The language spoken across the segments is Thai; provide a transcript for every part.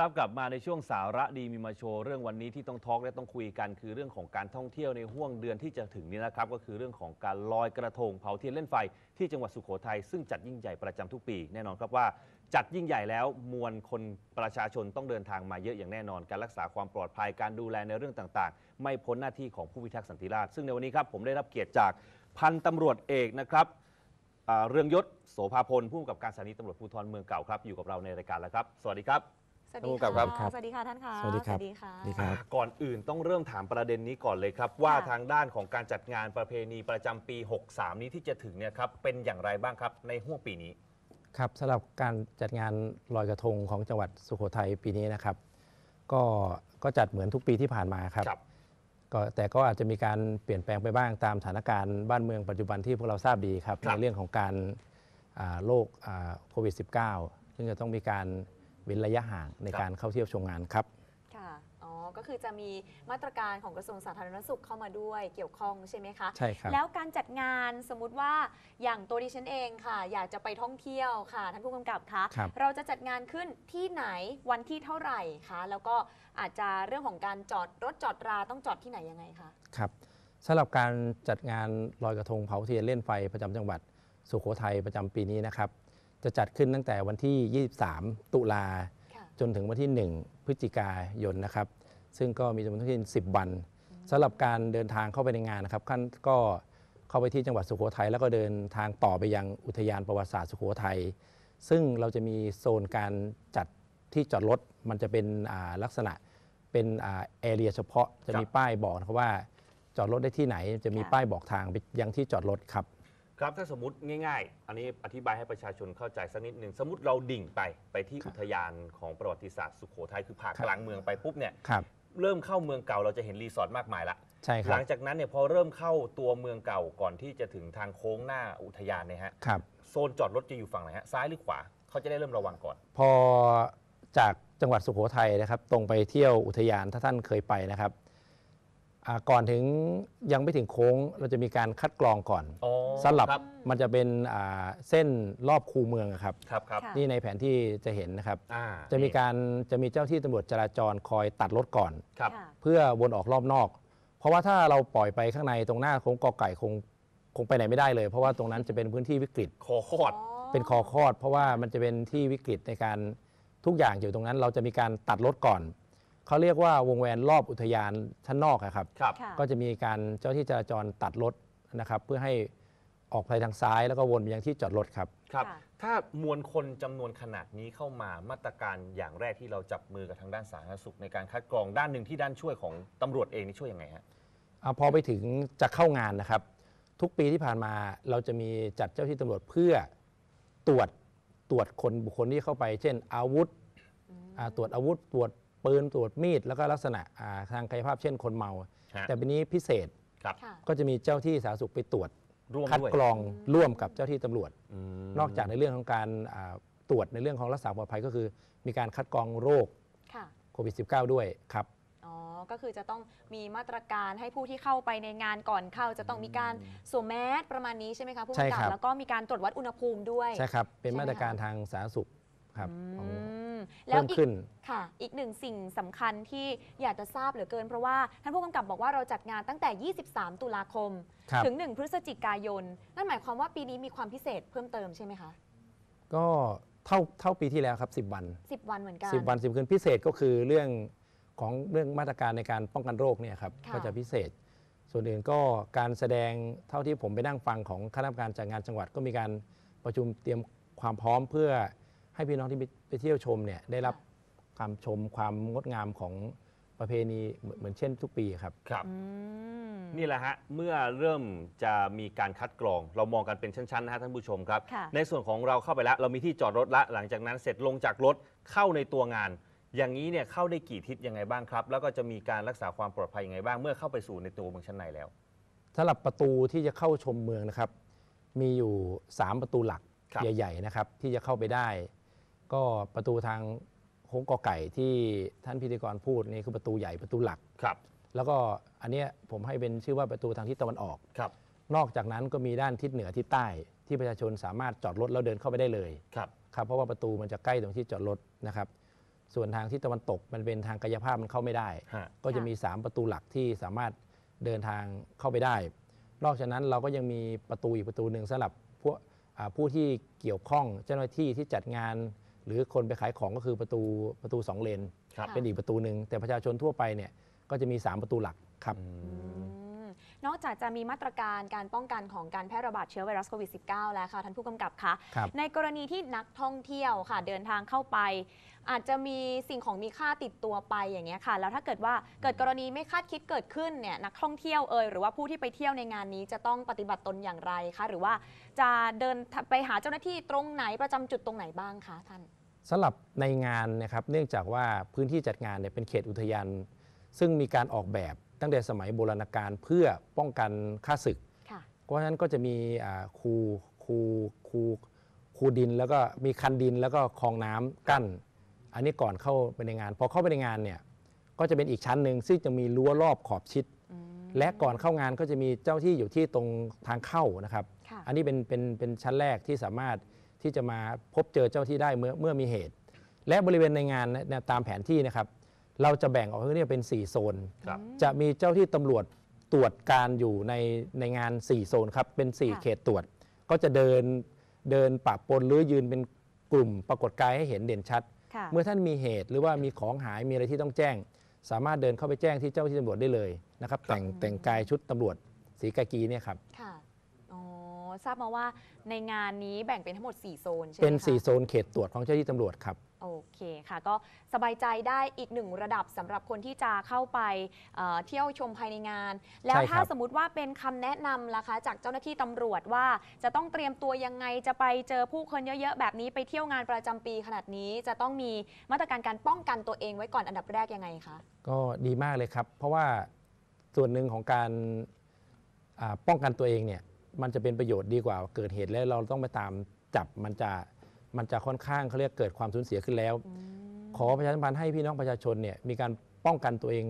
ครับกลับมาในช่วงสาระดีมีมาโชว์เรื่องวันนี้ที่ต้องทอล์กและต้องคุยกัน คือเรื่องของการท่องเที่ยวในห่วงเดือนที่จะถึงนี้นะครับ ก็คือเรื่องของการลอยกระทงเผาเทียนเล่นไฟ ที่จังหวัดสุโขทัยซึ่งจัดยิ่งใหญ่ประจำทุกปีแน่นอนครับว่า จัดยิ่งใหญ่แล้วมวลคนประชาชนต้องเดินทางมาเยอะอย่างแน่นอนการรักษาความปลอดภัย การดูแลในเรื่องต่างๆ ไม่พ้นหน้าที่ของผู้พิทักษ์สันติราษฎร์ซึ่งในวันนี้ครับผมได้รับเกียรติจากพันตำรวจเอกนะครับเรืองยศโสภาพลผู้กำกับการสถานีตำรวจภูธรเมืองเก่าครับ อยู่กับเราในรายการแล้วครับ สวัสดีครับสวัสดีครับ สวัสดีค่ะท่านค่ะสวัสดีครับว่ะดีค่ะก่อนอื่นต้องเริ่มถามประเด็นนี้ก่อนเลยครับว่าทางด้านของการจัดงานประเพณีประจำปี 63 นี้ที่จะถึงเนี่ยครับเป็นอย่างไรบ้างครับในห่วงปีนี้ ครับสำหรับการจัดงานลอยกระทงของจังหวัดสุโขทัยปีนี้นะครับ ก็ก็จัดเหมือนทุกปีที่ผ่านมาครับ ก็แต่ก็อาจจะมีการเปลี่ยนแปลงไปบ้างตามสถานการณ์บ้านเมืองปัจจุบันที่พวกเราทราบดีครับในเรื่องของการโรคโควิด -19 ซึ่งจะต้องมีการเว้นระยะห่างในการเข้าเที่ยวชมงานครับค่ะอ๋อก็คือจะมีมาตรการของกระทรวงสาธารณสุขเข้ามาด้วย เกี่ยวข้องใช่ไหมคะใช่ครับแล้วการจัดงานสมมติว่าอย่างตัวดิฉันเองค่ะ อยากจะไปท่องเที่ยวค่ะท่านผู้กำกับคะครับเราจะจัดงานขึ้นที่ไหนวันที่เท่าไหร่คะแล้วก็อาจจะเรื่องของการจอดรถจอดราต้องจอดที่ไหนยังไงคะครับสำหรับการจัดงานลอยกระทงเผาเทียนเล่นไฟประจำจังหวัดสุโขทัยประจำปีนี้นะครับจะจัดขึ้นตั้งแต่วันที่ 23 ตุลา จนถึงวันที่ 1 พฤศจิกายนนะครับ ซึ่งก็มีจำนวนทั้งสิ้น 10 วันสำหรับการเดินทางเข้าไปในงานนะครับ ขั้นก็เข้าไปที่จังหวัดสุโขทัยแล้วก็เดินทางต่อไปยังอุทยานประวัติศาสตร์สุโขทัย ซึ่งเราจะมีโซนการจัดที่จอดรถ มันจะเป็นลักษณะเป็นแอเรียเฉพาะจะมีป้ายบอกนะครับว่าจอดรถได้ที่ไหนจะมีป้ายบอกทางไปยังที่จอดรถครับครับถ้าสมมติง่าย ๆ อันนี้อธิบายให้ประชาชนเข้าใจสักนิดหนึ่งสมมติเราดิ่งไปไปที่อุทยานของประวัติศาสตร์สุโขทัยคือผ่ากลางเมืองไปปุ๊บเนี่ยครับเริ่มเข้าเมืองเก่าเราจะเห็นรีสอร์ทมากมายละใช่คหรัลังจากนั้นเนี่ยพอเริ่มเข้าตัวเมืองเก่าก่อนที่จะถึงทางโค้งหน้าอุทยานเนี่ยฮะครับโซนจอดรถจะอยู่ฝั่งไหนฮะซ้ายหรือขวาเขาจะได้เริ่มระวังก่อน พอจากจังหวัดสุโขทัยนะครับ ตรงไปเที่ยวอุทยานถ้าท่านเคยไปนะครับก่อนถึงยังไม่ถึงโค้งเราจะมีการคัดกรองก่อนอสลับบมันจะเป็นเส้นรอบคูเมืองครับรบรบนี่ในแผนที่จะเห็นนะครับจะมีการจะมีเจ้าที่ตำรวจจราจรคอยตัดรถก่อนเพื่อวนออกรอบนอก เพราะว่าถ้าเราปล่อยไปข้างในตรงหน้าโค้งกอไก่คงคงไปไหนไม่ได้เลย เพราะว่าตรงนั้นจะเป็นพื้นที่วิกฤตคอคอดเป็นคอคอด เพราะว่ามันจะเป็นที่วิกฤตในการทุกอย่างอยู่ตรงนั้นเราจะมีการตัดรถก่อนเขาเรียกว่าวงแหวนรอบอุทยานชั้นนอกอะครับครับ ก็จะมีการเจ้าที่จราจรตัดรถนะครับเพื่อให้ออกไปทางซ้าย แล้วก็วนไปยังที่จอดรถครับ ครับ ถ้ามวลคนจำนวนขนาดนี้เข้ามามาตรการอย่างแรกที่เราจับมือกับทางด้านสาธารณสุขในการคัดกรองด้านหนึ่งที่ด้านช่วยของตำรวจเองนี่ช่วยยังไงฮะอาพอไปถึงจะเข้างานนะครับ ทุกปีที่ผ่านมาเราจะมีจัดเจ้าที่ตำรวจเพื่อตรวจตรวจคนบุคคลที่เข้าไป เช่น อาวุธตรวจอาวุธตรวจปืน ตรวจมีด แล้วก็ลักษณะาทางกายภาพเช่นคนเมา แต่ปีนี้พิเศษครับก็จะมีเจ้าที่สาธารณสุขไปตรวจ ร่วมคัดกรองร่วมกับเจ้าที่ตำรวจ นอกจากในเรื่องของการาตรวจในเรื่องของรักษาปลอดภัยก็คือมีการคัดกรองโรคโควิด -19 ด้วยครับ อ๋อ ก็คือจะต้องมีมาตรการให้ผู้ที่เข้าไปในงานก่อนเข้า จะต้องมีการสวมแมสประมาณนี้ใช่ไหมคะผู้กำกับแล้วก็มีการตรวจวัดอุณหภูมิด้วยใช่ครับเป็นมาตรการทางสาธารณสุขครับแล้วอีกค่ะ อีกหนึ่งสิ่งสำคัญที่อยากจะทราบเหลือเกินเพราะว่าท่านผู้กำกับบอกว่าเราจัดงานตั้งแต่ 23 ตุลาคมคถึง 1 พฤศจิกายน นั่นหมายความว่าปีนี้มีความพิเศษเพิ่มเติมใช่ไหมคะ ก็เท่าเท่าปีที่แล้วครับ 10 วัน 10 วันเหมือนกัน 10 วัน 10คืนพิเศษก็คือเรื่องของเรื่องมาตรการในการป้องกันโรคเนี่ยครับก็จะพิเศษ ส่วนอื่นก็การแสดงเท่าที่ผมไปนั่งฟังของคณะกรรมการจัดงานจังหวัด ก็มีการประชุมเตรียมความพร้อมเพื่อให้พี่น้องที่ไปเที่ยวชมเนี่ยได้รับความชมความงดงามของประเพณีเหมือนเช่นทุกปีครับครับนี่แหละฮะเมื่อเริ่มจะมีการคัดกรองเรามองกันเป็นชั้นๆนะฮะท่านผู้ชมครับ ในส่วนของเราเข้าไปแล้ว เรามีที่จอดรถละหลังจากนั้นเสร็จลงจากรถเข้าในตัวงาน อย่างนี้เนี่ยเข้าได้กี่ทิศยังไงบ้างครับ แล้วก็จะมีการรักษาความปลอดภัยยังไงบ้างเมื่อเข้าไปสู่ในตัวเมืองชั้นในแล้วสำหรับประตูที่จะเข้าชมเมืองนะครับ มีอยู่3ประตูหลัก ใหญ่ ๆนะครับ ที่จะเข้าไปได้ก็ประตูทางโค้งกอไก่ที่ท่านพิธีกรพูดนี่คือประตูใหญ่ประตูหลัก ครับ แล้วก็อันเนี้ยผมให้เป็นชื่อว่าประตูทางทิศตะวันออก ครับ นอกจากนั้นก็มีด้านทิศเหนือทิศใต้ ที่ประชาชนสามารถจอดรถแล้วเดินเข้าไปได้เลย ครับครับ เพราะว่าประตูมันจะใกล้ตรงที่จอดรถนะครับ ส่วนทางทิศตะวันตกมันเป็นทางกายภาพมันเข้าไม่ได้ ก็จะมี 3 ประตูหลักที่สามารถเดินทางเข้าไปได้ นอกจากนั้นเราก็ยังมีประตูอีกประตูหนึ่งสำหรับผู้ที่เกี่ยวข้องเจ้าหน้าที่ที่จัดงานหรือคนไปขายของก็คือประตูประตูสองเลนเป็นอีกประตูหนึ่งแต่ประชาชนทั่วไปเนี่ยก็จะมี 3 ประตูหลักครับนอกจากจะมีมาตรการการป้องกันของการแพร่ระบาดเชื้อไวรัสโควิด -19 แล้วค่ะท่านผู้กำกับคะคในกรณีที่นักท่องเที่ยวค่ะเดินทางเข้าไป อาจจะมีสิ่งของมีค่าติดตัวไปอย่างเงี้ยค่ะแล้วถ้าเกิดว่าเกิดกรณีไม่คาดคิดเกิดขึ้นเนี่ยนักท่องเที่ยวเอ่ยหรือว่าผู้ที่ไปเที่ยวในงานนี้จะต้องปฏิบัติตนอย่างไรคะหรือว่าจะเดินไปหาเจ้าหน้าที่ตรงไหนประจำจุดตรงไหนบ้างคะท่านสำหรับในงานนะครับเนื่องจากว่าพื้นที่จัดงานเนี่ยเป็นเขตอุทยาน ซึ่งมีการออกแบบั้งแต่สมัยโบราณกาลเพื่อป้องกันค่าศึก เพราะฉะนั้นก็จะมีคูคูคู คูดินแล้วก็มีคันดินแล้วก็คลองน้ำกั้นอันนี้ก่อนเข้าไปในงาน พอเข้าไปในงานเนี่ยก็จะเป็นอีกชั้นหนึ่ง ซึ่งจะมีรั้วรอบขอบชิดและก่อนเข้างานก็จะมีเจ้าที่อยู่ที่ตรงทางเข้านะครับ อันนี้เป็นเป็นเป็นชั้นแรกที่สามารถที่จะมาพบเจอเจ้าที่ได้เมื่อเมื่อมีเหตุ และบริเวณในงานเนี่ยตามแผนที่นะครับเราจะแบ่งออกเรียกเป็น4โซนจะมีเจ้าที่ตำรวจตรวจการอยู่ในในงาน4โซนครับเป็น4่เขตตรวจ ก็จะเดินเดินปะปนหรือยืนเป็นกลุ่มปรากฏกายให้เห็นเด่นชัด เมื่อท่านมีเหตุหรือว่ามีของหายมีอะไรที่ต้องแจ้ง สามารถเดินเข้าไปแจ้งที่เจ้าที่ตำรวจได้เลยนะครับ แต่งแต่งกายชุดตำรวจสีกากีเนี่ยครับทราบมาว่าในงานนี้แบ่งเป็นทั้งหมด 4 โซนใช่ไหมเป็น 4 โซนเขตตรวจของเจ้าหน้าที่ตำรวจครับโอเคค่ะก็สบายใจได้อีกหนึ่งระดับสำหรับคนที่จะเข้าไปเที่ยวชมภายในงาน แล้วถ้าสมมติว่าเป็นคำแนะนำล่ะคะจากเจ้าหน้าที่ตำรวจว่า จะต้องเตรียมตัวยังไงจะไปเจอผู้คนเยอะๆ แบบนี้ไปเที่ยวงานประจำปีขนาดนี้จะต้องมีมาตรการการป้องกันตัวเอง ไว้ก่อนอันดับแรกยังไงคะก็ดีมากเลยครับ เพราะว่าส่วนหนึ่งของการป้องกันตัวเองเนี่ยมันจะเป็นประโยชน์ดีกว่าเกิดเหตุแล้วเราต้องไปตามจับ มันจะมันจะค่อนข้างเขาเรียกเกิดความสูญเสียขึ้นแล้ว ขอประชาสัมพันธ์ให้พี่น้องประชาชนเนี่ยมีการป้องกันตัวเอง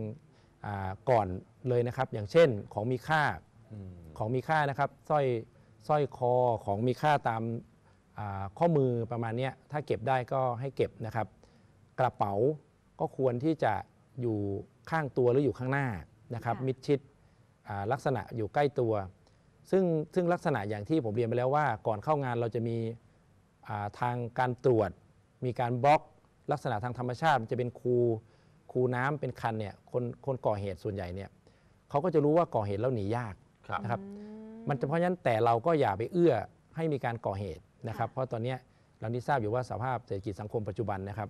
อก่อนเลยนะครับ อย่างเช่นของมีค่าของมีค่านะครับสร้อยสร้อยคอของมีค่าตามข้อมือประมาณนี้ถ้าเก็บได้ก็ให้เก็บนะครับ กระเป๋าก็ควรที่จะอยู่ข้างตัวหรืออยู่ข้างหน้านะครับ มิดชิดลักษณะอยู่ใกล้ตัวซึ่งซึ่งลักษณะอย่างที่ผมเรียนไปแล้วว่าก่อนเข้างานเราจะมีทางการตรวจ มีการบล็อกลักษณะทางธรรมชาติมันจะเป็นคูคูน้ำเป็นคันเนี่ยคนคนก่อเหตุส่วนใหญ่เนี่ยเขาก็จะรู้ว่าก่อเหตุแล้วหนียากนะครับมันเพราะฉะนั้นแต่เราก็อย่าไปเอื้อให้มีการก่อเหตุนะครับ เพราะตอนนี้เราที่ทราบอยู่ว่าสภาพเศรษฐกิจสังคมปัจจุบันนะครับ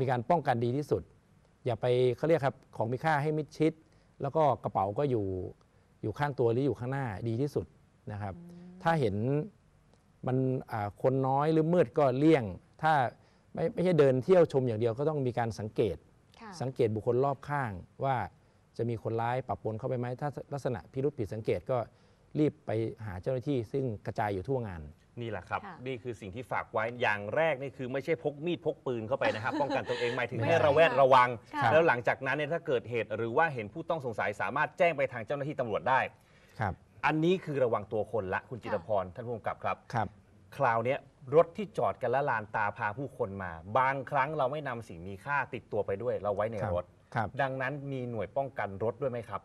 มีการป้องกันดีที่สุด อย่าไปเขาเรียกครับของมีค่าให้มิดชิด แล้วก็กระเป๋าก็อยู่อยู่ข้างตัวหรืออยู่ข้างหน้า ดีที่สุดนะครับ ถ้าเห็นมันคนน้อยหรือมืดก็เลี่ยง ถ้าไม่ไม่ใช่เดินเที่ยวชมอย่างเดียวก็ต้องมีการสังเกตสังเกตบุคคลรอบข้างว่าจะมีคนร้ายปรับปนเข้าไปไหมถ้าลักษณะพิรุษผิดสังเกตก็รีบไปหาเจ้าหน้าที่ซึ่งกระจายอยู่ทั่วงาน นี่แหละครับ นี่คือสิ่งที่ฝากไว้อย่างแรกนี่คือ ไม่ใช่พกมีดพกปืนเข้าไปนะครับป้องกันตัวเองหมายถึงมให้ระแวดระวัง แล้วหลังจากนั้นเนี่ยถ้าเกิดเหตุหรือว่าเห็นผู้ต้องสงสัยสามารถแจ้งไปทางเจ้าหน้าที่ตำรวจได้ครับ อันนี้คือระวังตัวคนละ คุณจิตรพรท่านผู้กำกับครับครับ คราวนี้รถที่จอดกันละลานตาพาผู้คนมา บางครั้งเราไม่นำสิ่งมีค่าติดตัวไปด้วย เราไว้ในรถครับดังนั้นมีหน่วยป้องกันรถด้วยไหมครับ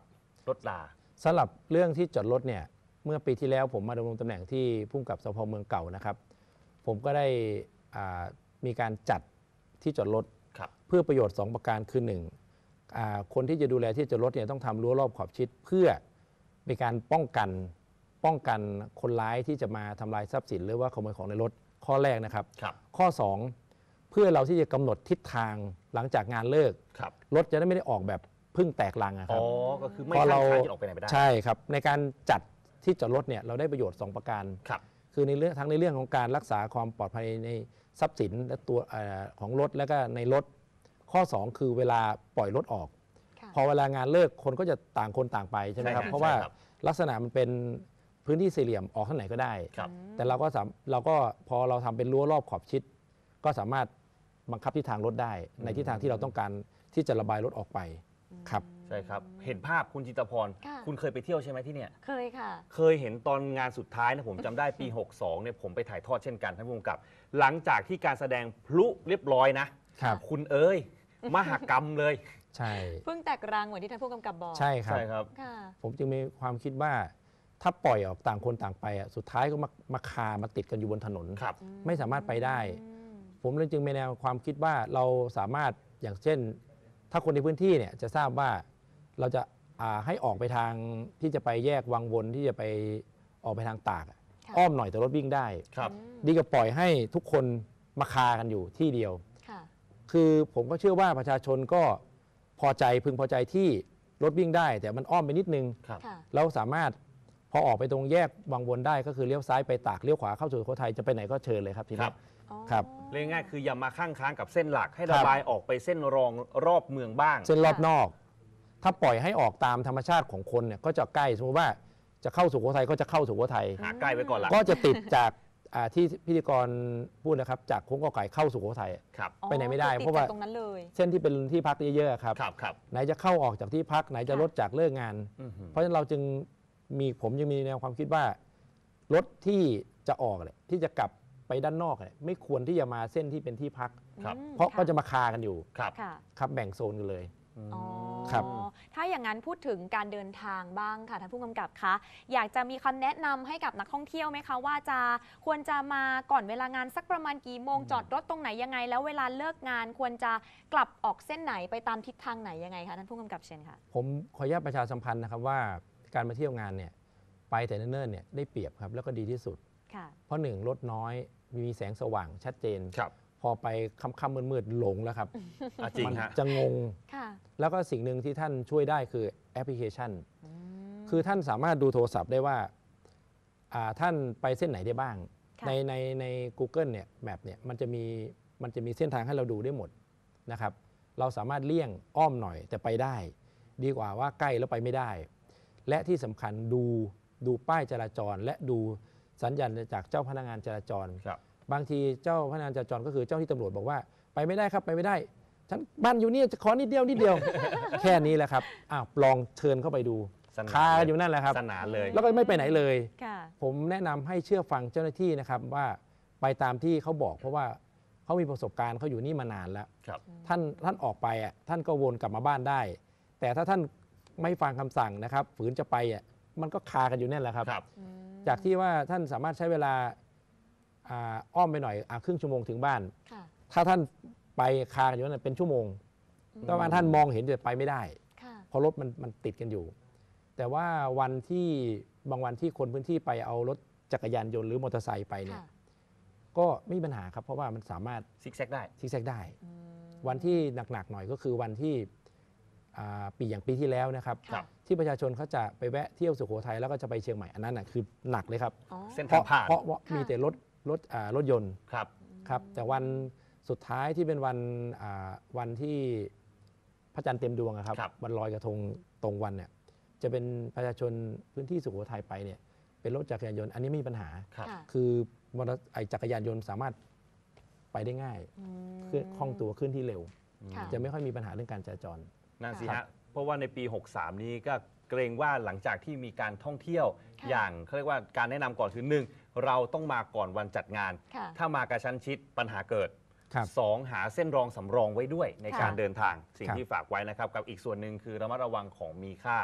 รถลาสำหรับเรื่องที่จอดรถเนี่ยเมื่อปีที่แล้วผมมาดำรงตำแหน่งที่พุ่มกับสพเมืองเก่านะครับผมก็ได้มีการจัดที่จอดรถรเพื่อประโยชน์ 2 ประการคือ1อ่คนที่จะดูแลที่จอดรถเนี่ยต้องทำรั้วรอบขอบชิด เพื่อมีนการป้องกันป้องกันคนร้ายที่จะมาทำลายทรัพย์สินหรือว่าขโมยของในรถข้อแรกนะครับรบข้อ 2 เพื่อเราที่จะกำหนดทิศทางหลังจากงานเลิกรรถจะได้ไม่ได้ออกแบบพึ่งแตกลังอะครับอ๋อก็คือไม่ให้าทางที่ออกไปไหนไม่ได้ใช่ครับในการจัดที่จอดรถเนี่ยเราได้ประโยชน์ 2 ประการครับ คือในเรื่องทั้งในเรื่องของการรักษาความปลอดภัยในทรัพย์สิน และตัวอของรถและก็ในรถ ข้อ 2 คือเวลาปล่อยรถออก พอเวลางานเลิกคนก็จะต่างคนต่างไปใช่ไหมครับ เพราะว่าลักษณะมันเป็นพื้นที่สี่เหลี่ยมออกข้างไหนก็ได้ครับ แต่เราก็สาเราก็ พอเราทำเป็นรั้วรอบขอบชิด ก็สามารถบังคับทิศทางรถได้ ในทิศทางที่เราต้องการที่จะระบายรถออกไป ครับใช่ครับ เห็นภาพคุณจิตพร คุณเคยไปเที่ยวใช่ไหมที่เนี่ย เคยค่ะ เคยเห็นตอนงานสุดท้ายนะผมจำได้ปี 62เนี่ยผมไปถ่ายทอดเช่นกันท่านผู้กำกับ หลังจากที่การแสดงพลุเรียบร้อยนะครับคุณเอ้ยมหกรรมเลยใช่ เพิ่งแตกรังเหมือนที่ท่านผู้กำกับบอก ใช่ครับใช่ครับผมจึงมีความคิดว่า ถ้าปล่อยออกต่างคนต่างไปอ่ะสุดท้ายก็มามาคา มาติดกันอยู่บนถนนครับไม่สามารถไปได้ ผมเลยจึงมีแนวความคิดว่าเราสามารถอย่างเช่น ถ้าคนในพื้นที่เนี่ยจะทราบว่าเราจะให้ออกไปทางที่จะไปแยกวังวนที่จะไปออกไปทางตากอ้อมหน่อยแต่รถวิ่งได้ครับดีกว่าปล่อยให้ทุกคนมาคากันอยู่ที่เดียว คือผมก็เชื่อว่าประชาชนก็พอใจพึงพอใจที่รถวิ่งได้แต่มันอ้อมไปนิดนึงเราสามารถพอออกไปตรงแยกวังวนได้ ก็คือเลี้ยวซ้ายไปตากเลี้ยวขวาเข้าสู่โคไทยจะไปไหนก็เชิญเลยครับทีนี้ครับเรียกง่ายคืออย่ามาข้างค้างกับเส้นหลักให้ระบายออกไปเส้นรองรอบเมืองบ้าง เส้นรอบนอกถ้าปล่อยให้ออกตามธรรมชาติของคนเนี่ยก็จะใกล้สมมติว่าจะเข้าสุโขทัยก็จะเข้าสุโขทัยใกล้ไปก่อนละก็จะติดจากที่พิธีกรพูดนะครับ จากโค้งกอไก่เข้าสุโขทัยครับไปไหนไม่ได้ เพราะว่าตรงนั้นเลยเส้นที่เป็นที่พักเยอะๆครับครับครับไหนจะเข้าออกจากที่พัก ไหนจะลดจากเลิกงาน เพราะฉะนั้นเราจึงมีผมยังมีแนวความคิดว่ารถที่จะออกเลยที่จะกลับไปด้านนอกเลยไม่ควรที่จะมาเส้นที่เป็นที่พักเพราะก็จะมาคากันอยู่ครับครับแบ่งโซนกันเลยครับถ้าอย่างนั้นพูดถึงการเดินทางบ้างค่ะท่านผู้กำกับคะอยากจะมีคำแนะนำให้กับนักท่องเที่ยวไหมคะว่าจะควรจะมาก่อนเวลางานสักประมาณกี่โมงจอดรถตรงไหนยังไง แล้วเวลาเลิกงานควรจะกลับออกเส้นไหนไปตามทิศทางไหนยังไงคะท่านผู้กำกับเชนค่ะผมขออนุญาตประชาสัมพันธ์นะครับว่าการมาเที่ยวงานเนี่ยไปแต่เนิ่นๆเนี่ยได้เปรียบครับแล้วก็ดีที่สุดเพราะหนึ่งรถน้อย มีแสงสว่างชัดเจนครับพอไปค่ำๆมืดๆหลงแล้วครับจริงฮะจะงงค่ะแล้วก็สิ่งหนึ่งที่ท่านช่วยได้คือแอปพลิเคชันคือท่านสามารถดูโทรศัพท์ได้ว่า ท่านไปเส้นไหนได้บ้าง ในในใน Google เนี่ยแมปเนี่ยมันจะมีมันจะมีเส้นทางให้เราดูได้หมดนะครับ เราสามารถเลี่ยงอ้อมหน่อยแต่ไปได้ ดีกว่าว่าใกล้แล้วไปไม่ได้ และที่สำคัญดูดูป้ายจราจร และดูสัญญาณจากเจ้าพนักงานจราจรรับบางที เจ้าพนักงานจราจรก็คือเจ้าที่ตำรวจบอกว่าไปไม่ได้ครับ ไปไม่ได้ฉันบ้านอยู่นี่จะขอนิดเดียวนิดเดียว แค่นี้แหละครับอ้าวลองเชิญเข้าไปดูคาอยู่นั่นแหละครับสนานเลย แล้วก็ไม่ไปไหนเลยผมแนะนำให้เชื่อฟังเจ้าหน้าที่นะครับ ว่าไปตามที่เขาบอก เพราะว่าเขามีประสบการณ์เขาอยู่นี่มานานแล้วท่านท่านออกไปอ่ะท่านก็วนกลับมาบ้านได้ แต่ถ้าท่านไม่ฟังคำสั่งนะครับ ฝืนจะไปอ่ะมันก็คากันอยู่นั่นแหละครับจากที่ว่าท่านสามารถใช้เวลาอ้อมไปหน่อยอครึ่งชั่วโมงถึงบ้านถ้าท่านไปคาอยู่นั้นเป็นชั่วโมงก็ว่าท่านมองเห็นจะไปไม่ได้เพราะรถมันมันติดกันอยู่ แต่ว่าวันที่บางวันที่คนพื้นที่ไปเอารถจักรยานยนต์หรือมอเตอร์ไซค์ไปเนี่ยก็ไม่มีปัญหาครับ เพราะว่ามันสามารถซิกแซกได้ซิกแซกได้วันที่หนักๆหน่อยก็คือวันที่ปีอย่างปีที่แล้วนะครับ ที่ประชาชนเขาจะไปแวะเที่ยวสุโขทัยแล้วก็จะไปเชียงใหม่อันนั้นนะคือหนักเลยครับเส้นทางผ่านเพราะมีแต่รถรถอ่ารถยนต์ครับครับ แต่วันสุดท้ายที่เป็นวันอ่าวันที่พระจันทร์เต็มดวงอะครับรบวันลอยกระทงตรงวันเนี่ยจะเป็นประชาชนพื้นที่สุโขทัยไปเนี่ยเป็นรถจักรยานยนต์อันนี้ไม่มีปัญหาครับคือมอเตอร์ไอจักรยานยนต์สามารถไปได้ง่ายคลื่อคล่องตัวขึ้นที่เร็ว จะไม่ค่อยมีปัญหาเรื่องการจราจรนั่นสิฮะ เพราะว่าในปี 63 นี้ก็เกรงว่าหลังจากที่มีการท่องเที่ยวอย่างเขาเรียกว่าการแนะนำก่อนคือหนึ่งเราต้องมาก่อนวันจัดงาน ถ้ามากระชั้นชิดปัญหาเกิดสองหาเส้นรองสำรองไว้ด้วยในการเดินทางสิ่งที่ฝากไว้นะครับ กับอีกส่วนหนึ่งคือระมัดระวังของมีค่า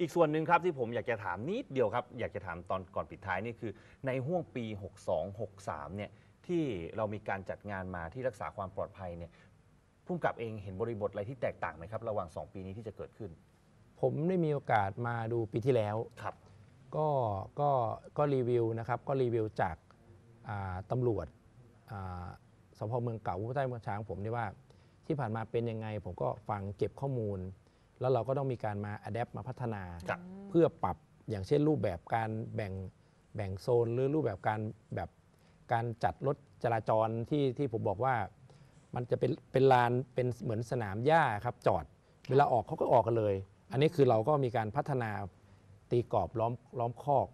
อีกส่วนหนึ่งครับที่ผมอยากจะถามนิดเดียวครับอยากจะถามตอนก่อนปิดท้ายนี่คือ ในห่วงปี 62-63เนี่ยที่เรามีการจัดงานมาที่รักษาความปลอดภัยเนี่ยพุ่มกับเองเห็นบริบทอะไรที่แตกต่างไหมครับระหว่าง 2 ปีนี้ที่จะเกิดขึ้นผมได้มีโอกาสมาดูปีที่แล้ว ครับ ก็ก็ก็รีวิวนะครับ ก็รีวิวจากาตำรวจสพเมืองเก่าผู้ใต้บังช้าง ผมนี่ว่า ที่ผ่านมาเป็นยังไง ผมก็ฟังเก็บข้อมูล แล้วเราก็ต้องมีการมาอัดแอปมาพัฒนา เพื่อปรับอย่างเช่นรูปแบบการแบ่งแบ่งโซนหรือรูปแบบการแบบการจัดรถจราจรที่ที่ผมบอกว่ามันจะเป็นเป็นลานเป็นเหมือนสนามหญ้าครับจอด เวลาออกเขาก็ออกกันเลยอันนี้คือเราก็มีการพัฒนาตีกรอบ ล้อมล้อมคอก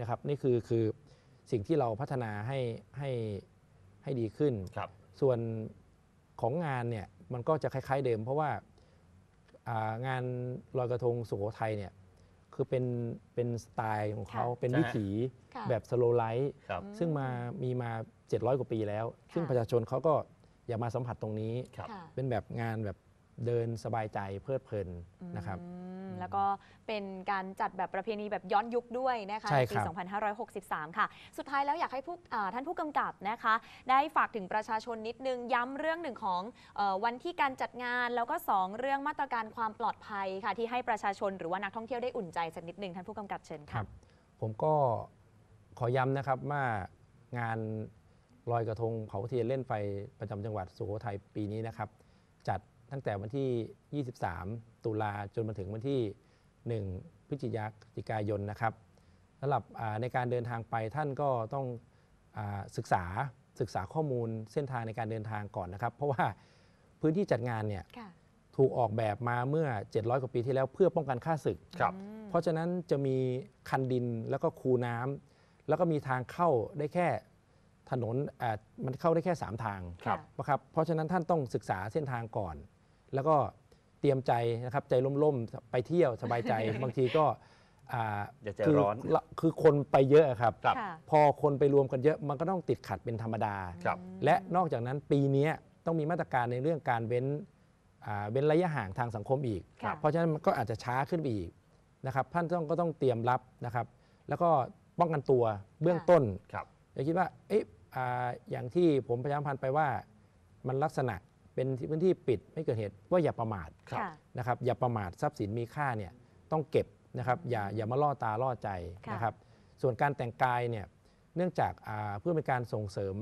นะครับนี่คือคือสิ่งที่เราพัฒนาให้ให้ให้ดีขึ้นครับส่วนของงานเนี่ย มันก็จะคล้ายๆเดิม เพราะว่าางานลอยกระทงสุโขทัยเนี่ย คือเป็นเป็นสไตล์ของเขาเป็นวิถีแบบสโลไลท์ซึ่งมามีมา 700 กว่าปีแล้ว ซึ่งประชาชนเขาก็อยากมาสัมผัสตรงนี้เป็นแบบงานแบบเดินสบายใจเพลิดเพลินนะครับ แล้วก็เป็นการจัดแบบประเพณีแบบย้อนยุคด้วยนะคะในปีรบ2563 ค่ะ สุดท้ายแล้วอยากให้ผู้ท่านผู้กำกับนะคะได้ฝากถึงประชาชนนิดนึง ย้ำเรื่องหนึ่งของอวันที่การจัดงาน แล้วก็ 2 เรื่องมาตรการความปลอดภัยค่ะที่ให้ประชาชนหรือว่านักท่องเที่ยวได้อุ่นใจสักนิดนึงท่านผู้กำกับเชิญค่ะผมก็ขอย้ำนะครับว่างานลอยกระทงเผาเทียนเล่นไฟประจำจังหวัดสุโขทัยปีนี้นะครับจัดตั้งแต่วันที่ 23 ตุลาจนมาถึงวันที่ 1 พฤศจิกายนนะครับสำหรับในการเดินทางไปท่านก็ต้องอศึกษาศึกษาข้อมูลเส้นทางในการเดินทางก่อนนะครับ เพราะว่าพื้นที่จัดงานเนี่ยถูกออกแบบมาเมื่อ 700 กว่าปีที่แล้วเพื่อป้องกันค่าศึกครับเพราะฉะนั้นจะมีคันดินแล้วก็คูน้ำ แล้วก็มีทางเข้าได้แค่ถนนมันเข้าได้แค่ 3 ทางนะครับ เพราะฉะนั้นท่านต้องศึกษาเส้นทางก่อนแล้วก็เตรียมใจนะครับใจล่ม ๆ ไปเที่ยวสบายใจบางทีก็อย่าใจคืร้อนคือคนไปเยอะครับรบพอคนไปรวมกันเยอะมันก็ต้องติดขัดเป็นธรรมดา และนอกจากนั้นปีนี้ต้องมีมาตรการในเรื่องการเว้นเว้นระยะห่างทางสังคมอีก เพราะฉะนั้นมันก็อาจจะช้าขึ้นไปอีกนะครับท่านต้องก็ต้องเตรียมรับนะครับ แล้วก็ป้องกันตัวเบื้องต้นอย่าคิดว่าเอ๊ะอ่าอย่างที่ผมพยายามพันไปว่ามันลักษณะเป็นพื้นที่ปิดไม่เกิดเหตุว่าอย่าประมาทครับนะครับอย่าประมาททรัพย์สินมีค่าเนี่ยต้องเก็บนะครับอย่าอย่ามาล่อตา ล่อใจนะครับ ส่วนการแต่งกายเนี่ยเนื่องจากาเพื่อเป็นการส่งเสริม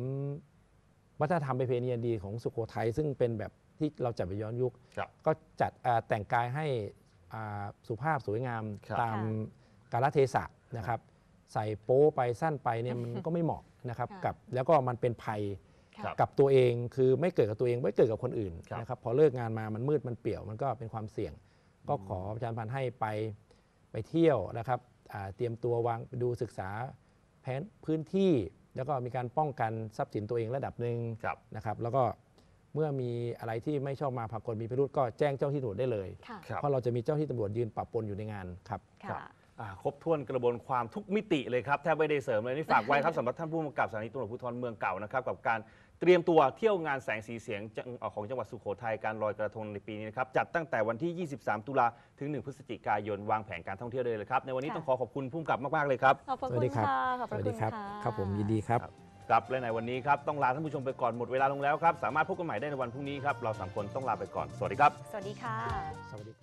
วัฒนธรรมไปเพียนดีของสุโขทัยซึ่งเป็นแบบที่เราจัดไปย้อนยุคคก็จัดแต่งกายให้สุภาพสวยงามตามกาลเทศะนะครับ ใส่โป๊ไปสั้นไปเนี่ยมันก็ไม่เหมาะนะครับกับแล้วก็มันเป็นภัยกับตัวเองคือไม่เกิดกับตัวเองไม่เกิดกับคนอื่นนะครับพอเลิกงานมามันมืดมันเปี่ยว มันก็เป็นความเสี่ยง ก็ขอประชาพันธ์ให้ไปไปเที่ยวนะครับเตรียมตัววางดูศึกษาแผนพื้นที่ แล้วก็มีการป้องกันทรัพย์สินตัวเองระดับหนึ่งนะครับ แล้วก็เมื่อมีอะไรที่ไม่ชอบมาพากลมีพิรุธก็แจ้งเจ้าที่ตำรวจได้เลยเพราะเราจะมีเจ้าที่ตำรวจยืนปะปนอยู่ในงานครับครบถ้วนกระบวนความทุกมิติเลยครับแทบไม่ได้เสริมเลยนี่ฝากไว้ครับสำหรับท่านผู้กำกับสถานีตำรวจภูธรเมืองเก่านะครับ กับการเตรียมตัวเที่ยวงานแสงสีเสียงของจังหวัดสุโขทัยการลอยกระทงในปีนี้นะครับจัดตั้งแต่วันที่ 23 ตุลาถึง 1 พฤศจิกายนวางแผนการท่องเที่ยวเลยเลยครับในวันนี้ต้องขอขอบคุณผู้กำกับมากมากเลยครับขอบสคุวัสดีณครับ่ะขอบสวัสคุดีณครับค่ะครับผมยินดีครับครับและในวันนี้ครับต้องลาท่านผู้ชมไปก่อนหมดเวลาลงแล้วครับสามารถพบกันใหม่ได้ในวันพรุ่งนี้ครับเราสามคนต้องลาไปก่อนสวัสดีครับสวัสดีค่ะสวัสดี